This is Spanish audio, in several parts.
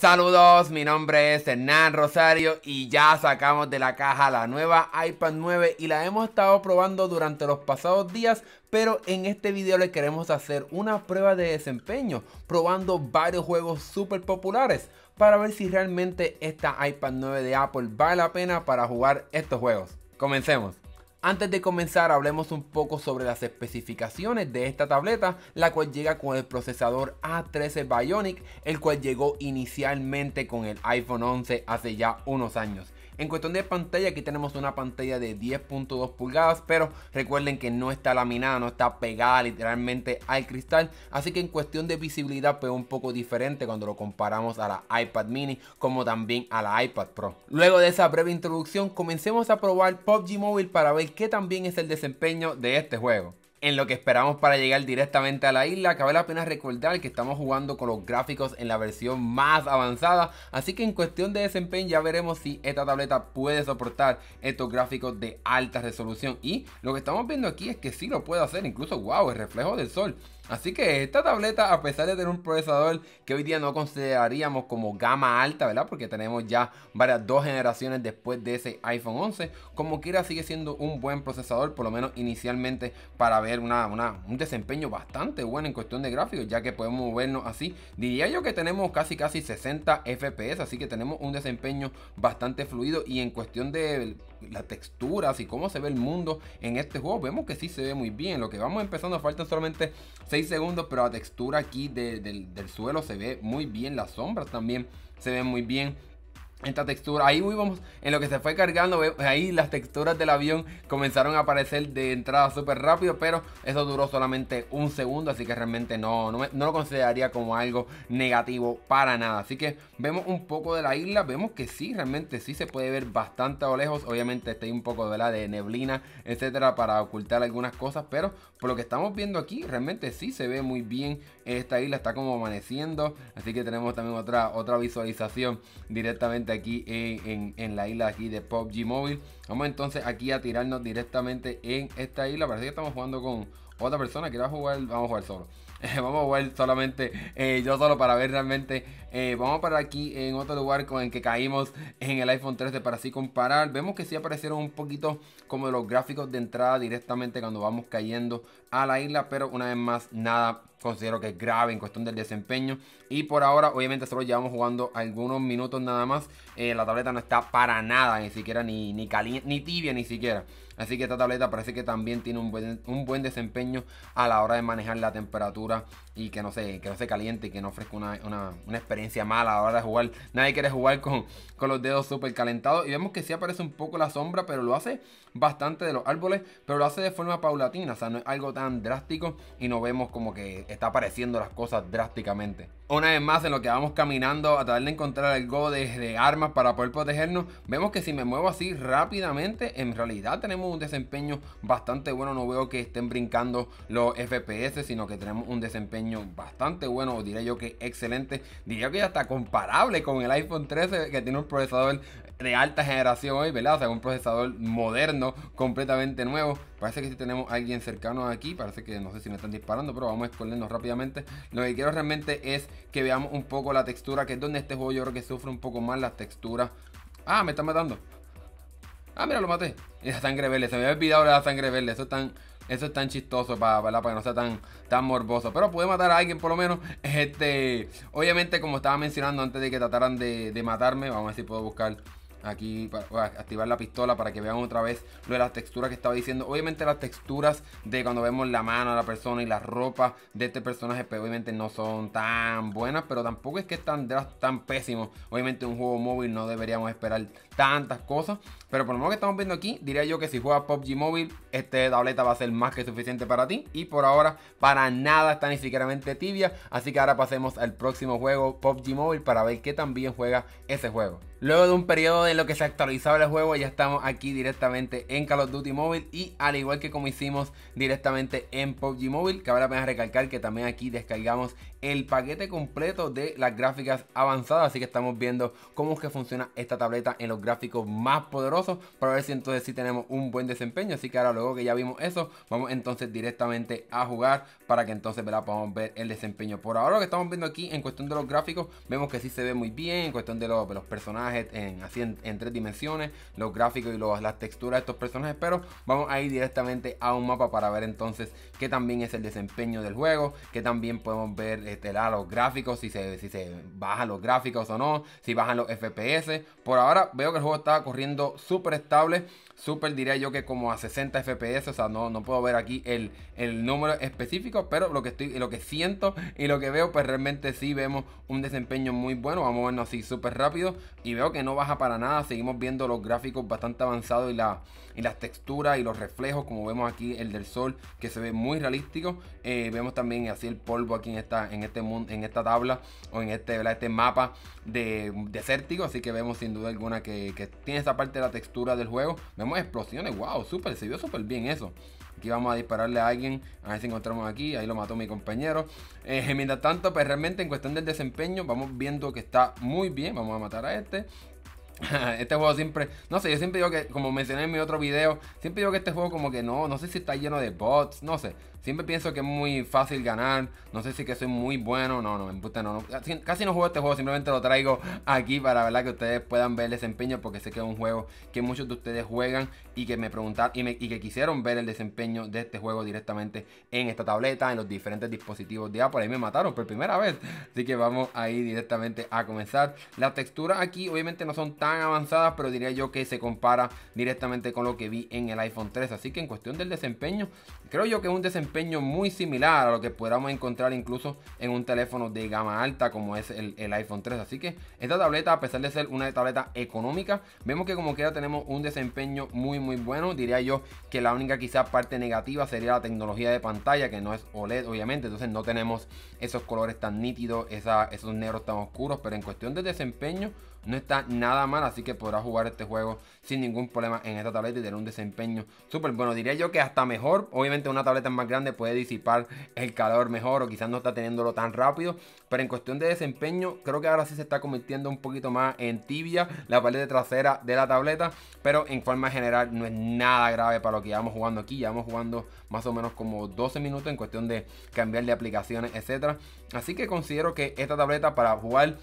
Saludos, mi nombre es Hernán Rosario y ya sacamos de la caja la nueva iPad 9 y la hemos estado probando durante los pasados días pero en este video le queremos hacer una prueba de desempeño probando varios juegos súper populares para ver si realmente esta iPad 9 de Apple vale la pena para jugar estos juegos. Comencemos. Antes de comenzar hablemos un poco sobre las especificaciones de esta tableta, la cual llega con el procesador A13 Bionic, el cual llegó inicialmente con el iPhone 11 hace ya unos años. En cuestión de pantalla, aquí tenemos una pantalla de 10.2 pulgadas, pero recuerden que no está laminada, no está pegada literalmente al cristal, así que en cuestión de visibilidad fue pues, un poco diferente cuando lo comparamos a la iPad mini como también a la iPad Pro. Luego de esa breve introducción, comencemos a probar PUBG Mobile para ver qué también es el desempeño de este juego en lo que esperamos para llegar directamente a la isla. Cabe la pena recordar que estamos jugando con los gráficos en la versión más avanzada, así que en cuestión de desempeño ya veremos si esta tableta puede soportar estos gráficos de alta resolución. Y lo que estamos viendo aquí es que sí lo puede hacer, incluso wow, el reflejo del sol Así que esta tableta, a pesar de tener un procesador que hoy día no consideraríamos como gama alta, ¿verdad? Porque tenemos ya varias dos generaciones después de ese iPhone 11, como quiera sigue siendo un buen procesador, por lo menos inicialmente, para ver un desempeño bastante bueno en cuestión de gráficos, ya que podemos movernos así. Diría yo que tenemos casi casi 60 FPS, así que tenemos un desempeño bastante fluido y en cuestión de las texturas y cómo se ve el mundo en este juego, vemos que sí se ve muy bien. Lo que vamos empezando, faltan solamente 6 segundos, pero la textura aquí del suelo se ve muy bien, las sombras también se ven muy bien esta textura. Ahí vamos en lo que se fue cargando, ahí las texturas del avión comenzaron a aparecer de entrada súper rápido, pero eso duró solamente un segundo, así que realmente no, no, lo consideraría como algo negativo para nada. Así que vemos un poco de la isla, vemos que sí, realmente sí se puede ver bastante a lo lejos. Obviamente está un poco de la de neblina, etcétera, para ocultar algunas cosas, pero por lo que estamos viendo aquí, realmente sí se ve muy bien esta isla está como amaneciendo, así que tenemos también otra, otra visualización directamente aquí en, la isla aquí de PUBG Mobile. Vamos entonces aquí a tirarnos directamente en esta isla, parece que estamos jugando con otra persona que va a jugar, vamos a jugar solo. vamos a jugar solamente eh, yo solo para ver realmente. Eh, vamos para aquí en otro lugar con el que caímos en el iPhone 13 para así comparar. Vemos que sí aparecieron un poquito como los gráficos de entrada directamente cuando vamos cayendo a la isla, pero una vez más nada considero que es grave en cuestión del desempeño. Y por ahora, obviamente, solo llevamos jugando algunos minutos nada más. Eh, la tableta no está para nada, ni siquiera ni, tibia, ni siquiera. Así que esta tableta parece que también tiene un buen, desempeño a la hora de manejar la temperatura y que no se, que no se caliente y que no ofrezca una, experiencia mala a la hora de jugar. Nadie quiere jugar con, con los dedos súper calentados. Y vemos que sí aparece un poco la sombra, pero lo hace bastante de los árboles, pero lo hace de forma paulatina. O sea, no es algo tan drástico y no vemos como que está apareciendo las cosas drásticamente. Una vez más, en lo que vamos caminando a tratar de encontrar algo de, armas para poder protegernos, vemos que si me muevo así rápidamente, en realidad tenemos un desempeño bastante bueno. No veo que estén brincando los FPS, sino que tenemos un desempeño bastante bueno, o diría yo que excelente. Diría que ya está comparable con el iPhone 13, que tiene un procesador de alta generación hoy, ¿verdad? O sea, un procesador moderno, completamente nuevo. Parece que si tenemos a alguien cercano aquí, parece que no sé si me están disparando, pero vamos a escondernos rápidamente. Lo que quiero realmente es que veamos un poco la textura, que es donde este juego yo creo que sufre un poco más las texturas. Ah, me están matando. Ah, mira, lo maté. Y la sangre verde, se me había olvidado la sangre verde, eso es tan... Eso es tan chistoso para, para, que no sea tan, tan morboso. Pero puede matar a alguien por lo menos. Este, obviamente, como estaba mencionando antes de que trataran de matarme, vamos a ver si puedo buscar aquí para, activar la pistola para que vean otra vez lo de las texturas que estaba diciendo. Obviamente las texturas de cuando vemos la mano de la persona y la ropa de este personaje pues, obviamente no son tan buenas, pero tampoco es que están tan pésimos. Obviamente un juego móvil no deberíamos esperar tantas cosas, pero por lo menos que estamos viendo aquí, diría yo que si juegas PUBG móvil este tableta va a ser más que suficiente para ti. Y por ahora, para nada está ni siquiera tibia. Así que ahora pasemos al próximo juego, PUBG Mobile, para ver qué también juega ese juego. Luego de un periodo en lo que se actualizaba el juego, ya estamos aquí directamente en Call of Duty Mobile y al igual que como hicimos directamente en PUBG Mobile, me voy a recalcar que también aquí descargamos el paquete completo de las gráficas avanzadas. Así que estamos viendo cómo es que funciona esta tableta en los gráficos más poderosos para ver si entonces sí tenemos un buen desempeño. Así que ahora luego que ya vimos eso, vamos entonces directamente a jugar para que entonces ¿verdad? podamos ver el desempeño. Por ahora lo que estamos viendo aquí en cuestión de los gráficos, vemos que sí se ve muy bien en cuestión de los, personajes en, en, tres dimensiones, los gráficos y los, las texturas de estos personajes, pero vamos a ir directamente a un mapa para ver entonces qué también es el desempeño del juego, que también podemos ver este, la, los gráficos, si se, si se bajan los gráficos o no, si bajan los FPS. Por ahora veo que el juego está corriendo súper estable, súper diría yo que como a 60 FPS, o sea, no, no puedo ver aquí el, número específico, pero lo que, estoy, lo que siento y lo que veo, pues realmente sí vemos un desempeño muy bueno. Vamos a vernos así súper rápido y veo que no baja para nada, seguimos viendo los gráficos bastante avanzados y, la, y las texturas y los reflejos, como vemos aquí el del sol, que se ve muy realístico. Eh, vemos también así el polvo aquí en esta... En en este mundo, en esta tabla o en este, este mapa de desértico. Así que vemos sin duda alguna que, tiene esa parte de la textura del juego. Vemos explosiones, wow, súper, se vio súper bien eso. Aquí vamos a dispararle a alguien, a ver si encontramos aquí, ahí lo mató mi compañero. Eh, mientras tanto, pues realmente en cuestión del desempeño, vamos viendo que está muy bien. Vamos a matar a este este juego siempre, no sé, yo siempre digo que, como mencioné en mi otro video, siempre digo que este juego como que no, no sé si está lleno de bots, no sé. Siempre pienso que es muy fácil ganar. No sé si que soy muy bueno. No, no, me no, no. Casi no juego este juego. Simplemente lo traigo aquí para ¿verdad? que ustedes puedan ver el desempeño. Porque sé que es un juego que muchos de ustedes juegan y que me preguntaron y, que quisieron ver el desempeño de este juego directamente en esta tableta, en los diferentes dispositivos de Apple. Ahí me mataron por primera vez. Así que vamos ahí directamente a comenzar. Las texturas aquí obviamente no son tan avanzadas, pero diría yo que se compara directamente con lo que vi en el iPhone 3. Así que en cuestión del desempeño, creo yo que es un desempeño muy similar a lo que podamos encontrar incluso en un teléfono de gama alta como es el, iPhone 3. Así que esta tableta, a pesar de ser una tableta económica, vemos que como quiera tenemos un desempeño muy muy bueno. Diría yo que la única quizás parte negativa sería la tecnología de pantalla, que no es OLED obviamente, entonces no tenemos esos colores tan nítidos, esa, esos negros tan oscuros, pero en cuestión de desempeño no está nada mal, así que podrás jugar este juego sin ningún problema en esta tableta y tener un desempeño súper bueno. Diría yo que hasta mejor, obviamente una tableta más grande puede disipar el calor mejor o quizás no está teniéndolo tan rápido, pero en cuestión de desempeño creo que ahora sí se está convirtiendo un poquito más en tibia la parte trasera de la tableta, pero en forma general no es nada grave para lo que vamos jugando aquí, Ya vamos jugando más o menos como 12 minutos en cuestión de cambiar de aplicaciones, etcétera. Así que considero que esta tableta para jugar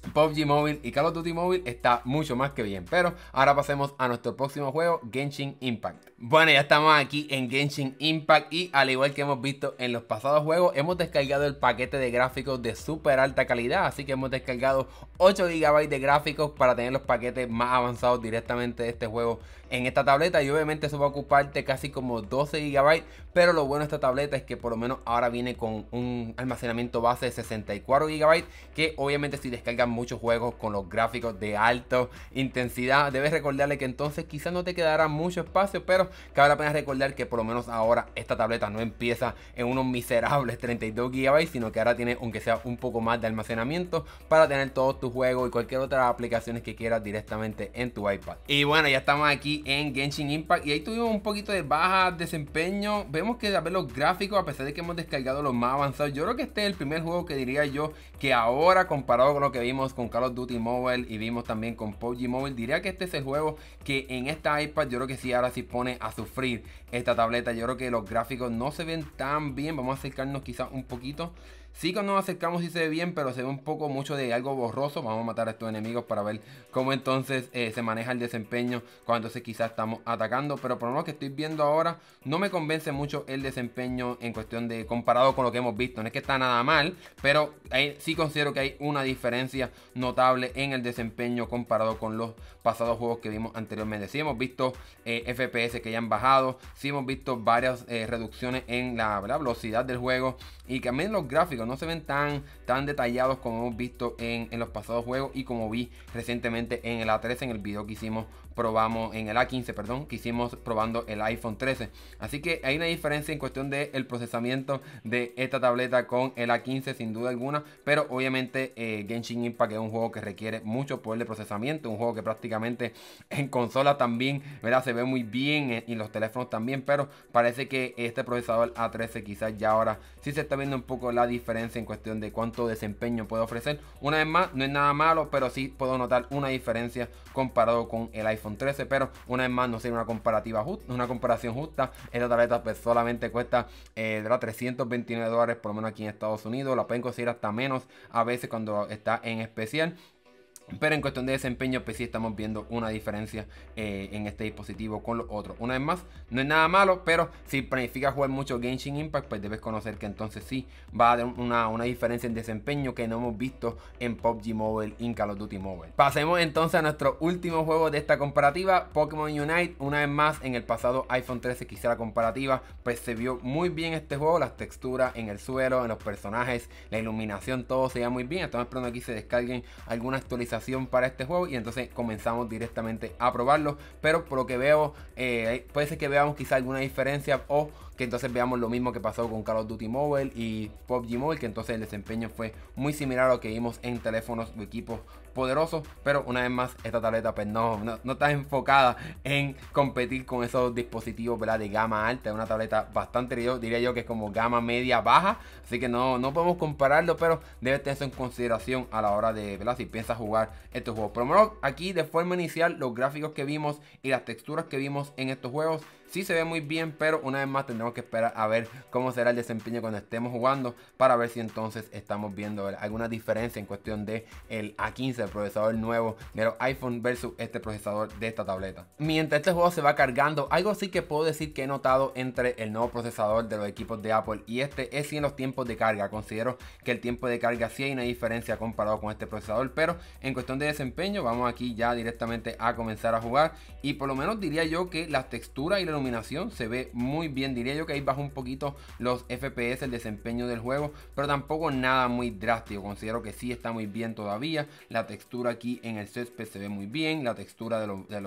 PUBG Mobile y Call of Duty Mobile está mucho más que bien. Pero ahora pasemos a nuestro próximo juego, Genshin Impact. Bueno, ya estamos aquí en Genshin Impact y al igual que hemos visto en los pasados juegos, hemos descargado el paquete de gráficos de súper alta calidad, así que hemos descargado 8 GB de gráficos para tener los paquetes más avanzados directamente de este juego en esta tableta y obviamente eso va a ocuparte casi como 12 GB, pero lo bueno de esta tableta es que por lo menos ahora viene con un almacenamiento base de 64 GB, que obviamente si descargas muchos juegos con los gráficos de alta intensidad, debes recordarle que entonces quizás no te quedará mucho espacio, pero Cabe la pena recordar que por lo menos ahora esta tableta no empieza en unos miserables 32 GB, sino que ahora tiene aunque sea un poco más de almacenamiento para tener todos tus juegos y cualquier otra aplicación que quieras directamente en tu iPad. Y bueno, ya estamos aquí en Genshin Impact y ahí tuvimos un poquito de baja desempeño. Vemos que a ver los gráficos, a pesar de que hemos descargado los más avanzados, yo creo que este es el primer juego que diría yo que ahora comparado con lo que vimos con Call of Duty Mobile y vimos también con PUBG Mobile, diría que este es el juego que en esta iPad yo creo que sí ahora sí pone a sufrir esta tableta. Yo creo que los gráficos no se ven tan bien. Vamos a acercarnos quizás un poquito Sí cuando nos acercamos y se ve bien, pero se ve un poco mucho de algo borroso. Vamos a matar a estos enemigos para ver cómo entonces eh, se maneja el desempeño cuando entonces quizás estamos atacando. Pero por lo que estoy viendo ahora, no me convence mucho el desempeño en cuestión de comparado con lo que hemos visto. No es que está nada mal, pero sí considero que hay una diferencia notable en el desempeño comparado con los pasados juegos que vimos anteriormente. Sí hemos visto eh, FPS que ya han bajado, sí hemos visto varias eh, reducciones en la, la velocidad del juego y también los gráficos. No se ven tan, tan detallados como hemos visto en, en los pasados juegos y como vi recientemente en el A3 en el video que hicimos probamos, en el A15, perdón, que hicimos probando el iPhone 13. Así que hay una diferencia en cuestión del procesamiento de esta tableta con el A15 sin duda alguna, pero obviamente eh, Genshin Impact es un juego que requiere mucho poder de procesamiento, un juego que prácticamente en consola también, ¿verdad? Se ve muy bien en eh, y los teléfonos también, pero parece que este procesador A13 quizás ya ahora sí se está viendo un poco la diferencia en cuestión de cuánto desempeño puede ofrecer. Una vez más, no es nada malo, pero sí puedo notar una diferencia comparado con el iPhone 13, pero una vez más no sería una comparativa justa, una comparación justa. Esta tableta pues solamente cuesta eh, de 329 dólares, por lo menos aquí en Estados Unidos. La pueden conseguir hasta menos a veces cuando está en especial. Pero en cuestión de desempeño, pues sí estamos viendo una diferencia eh, en este dispositivo con los otros. Una vez más, no es nada malo, pero si planificas jugar mucho Genshin Impact, pues debes conocer que entonces sí va a haber una, una diferencia en desempeño que no hemos visto en PUBG Mobile y en Call of Duty Mobile. Pasemos entonces a nuestro último juego de esta comparativa, Pokémon Unite. Una vez más, en el pasado iPhone 13 que hice la comparativa, pues se vio muy bien este juego, las texturas en el suelo, en los personajes, la iluminación, todo se veía muy bien. Estamos esperando aquí se descarguen algunas actualizaciones para este juego y entonces comenzamos directamente a probarlo. Pero por lo que veo, eh, puede ser que veamos quizá alguna diferencia o que entonces veamos lo mismo que pasó con Call of Duty Mobile y PUBG Mobile, que entonces el desempeño fue muy similar a lo que vimos en teléfonos o equipos poderosos, pero una vez más esta tableta pues, no, está enfocada en competir con esos dispositivos de gama alta, es una tableta bastante, yo diría yo que es como gama media baja, así que no, no podemos compararlo, pero debe tener eso en consideración a la hora de, si piensas jugar estos juegos. Pero bueno, aquí de forma inicial los gráficos que vimos y las texturas que vimos en estos juegos Sí se ve muy bien, pero una vez más tendremos que esperar a ver cómo será el desempeño cuando estemos jugando para ver si entonces estamos viendo alguna diferencia en cuestión de el A15, el procesador nuevo de los iPhone versus este procesador de esta tableta. Mientras este juego se va cargando, algo sí que puedo decir que he notado entre el nuevo procesador de los equipos de Apple y este es si en los tiempos de carga. Considero que el tiempo de carga sí hay una diferencia comparado con este procesador, pero en cuestión de desempeño vamos aquí ya directamente a comenzar a jugar y por lo menos diría yo que las texturas y los iluminación, se ve muy bien, diría yo que ahí bajo un poquito los FPS, el desempeño del juego, pero tampoco nada muy drástico, considero que sí está muy bien todavía, la textura aquí en el césped se ve muy bien, la textura de, los, de,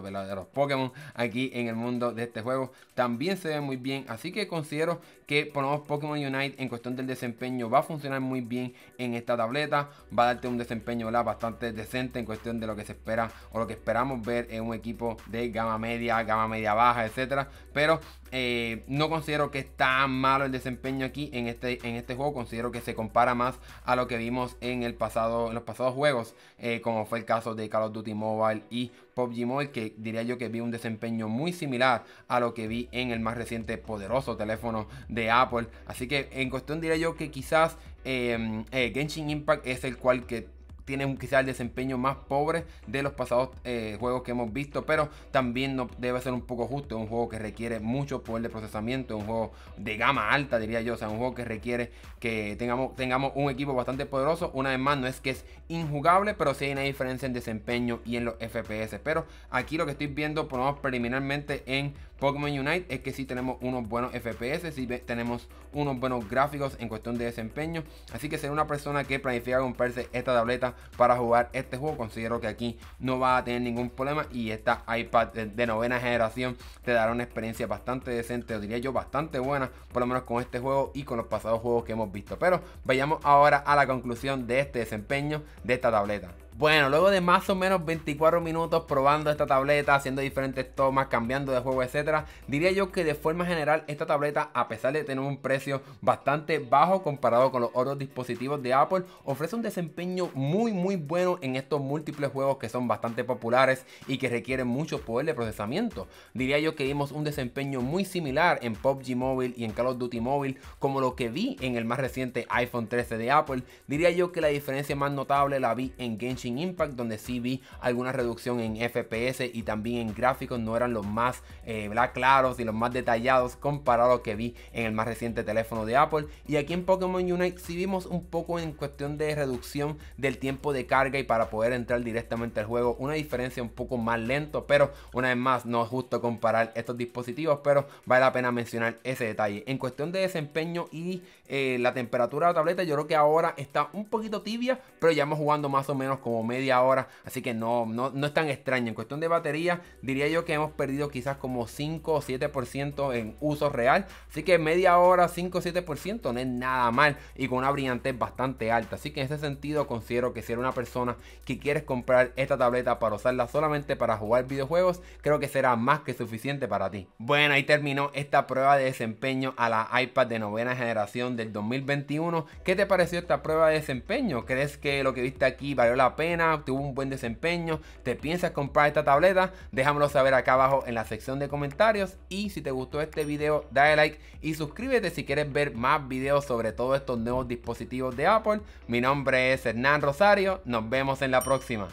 Pokémon aquí en el mundo de este juego también se ve muy bien, así que considero que por lo Pokémon Unite en cuestión del desempeño va a funcionar muy bien en esta tableta, va a darte un desempeño bastante decente en cuestión de lo que se espera o lo que esperamos ver en un equipo de gama media, gama media baja, etcétera. Pero eh, no considero que es tan malo el desempeño aquí en este, en este juego. Considero que se compara más a lo que vimos en, el pasado, en los pasados juegos, eh, como fue el caso de Call of Duty Mobile y PUBG Mobile, que diría yo que vi un desempeño muy similar a lo que vi en el más reciente poderoso teléfono de Apple. Así que en cuestión diría yo que quizás eh, Genshin Impact es el cual que tiene quizá el desempeño más pobre de los pasados eh, juegos que hemos visto, pero también no, debe ser un poco justo. Es un juego que requiere mucho poder de procesamiento, un juego de gama alta, diría yo. O sea, un juego que requiere que tengamos, tengamos un equipo bastante poderoso. Una vez más, no es que es injugable, pero sí hay una diferencia en desempeño y en los FPS. Pero aquí lo que estoy viendo, por lo menos preliminarmente en Pokémon Unite es que si tenemos unos buenos FPS, sí tenemos unos buenos gráficos en cuestión de desempeño. Así que ser una persona que planifica comprarse esta tableta para jugar este juego, considero que aquí no va a tener ningún problema. Y esta iPad de novena generación te dará una experiencia bastante decente, o diría yo bastante buena, por lo menos con este juego y con los pasados juegos que hemos visto. Pero vayamos ahora a la conclusión de este desempeño de esta tableta. Bueno, luego de más o menos 24 minutos probando esta tableta, haciendo diferentes tomas, cambiando de juego, etcétera, diría yo que de forma general esta tableta, a pesar de tener un precio bastante bajo comparado con los otros dispositivos de Apple, ofrece un desempeño muy muy bueno en estos múltiples juegos que son bastante populares y que requieren mucho poder de procesamiento. Diría yo que vimos un desempeño muy similar en PUBG Mobile y en Call of Duty Mobile como lo que vi en el más reciente iPhone 13 de Apple. Diría yo que la diferencia más notable la vi en Genshin Impact, donde sí vi alguna reducción en FPS y también en gráficos, no eran los más eh, claros y los más detallados comparado que vi en el más reciente teléfono de Apple. Y aquí en Pokémon Unite sí vimos un poco en cuestión de reducción del tiempo de carga y para poder entrar directamente al juego, una diferencia un poco más lento, pero una vez más no es justo comparar estos dispositivos, pero vale la pena mencionar ese detalle. En cuestión de desempeño y eh, la temperatura de la tableta, yo creo que ahora está un poquito tibia, pero ya hemos jugando más o menos como media hora, así que no, no, no es tan extraño. En cuestión de batería, diría yo que hemos perdido quizás como 5 o 7% en uso real, así que media hora, 5 o 7% no es nada mal y con una brillantez bastante alta. Así que en ese sentido considero que si eres una persona que quieres comprar esta tableta para usarla solamente para jugar videojuegos, creo que será más que suficiente para ti. Bueno, ahí terminó esta prueba de desempeño a la iPad de novena generación del 2021. ¿Qué te pareció esta prueba de desempeño? ¿Crees que lo que viste aquí valió la pena? tuvo un buen desempeño, te piensas comprar esta tableta, déjamelo saber acá abajo en la sección de comentarios y si te gustó este video dale like y suscríbete si quieres ver más videos sobre todos estos nuevos dispositivos de Apple. Mi nombre es Hernán Rosario, nos vemos en la próxima.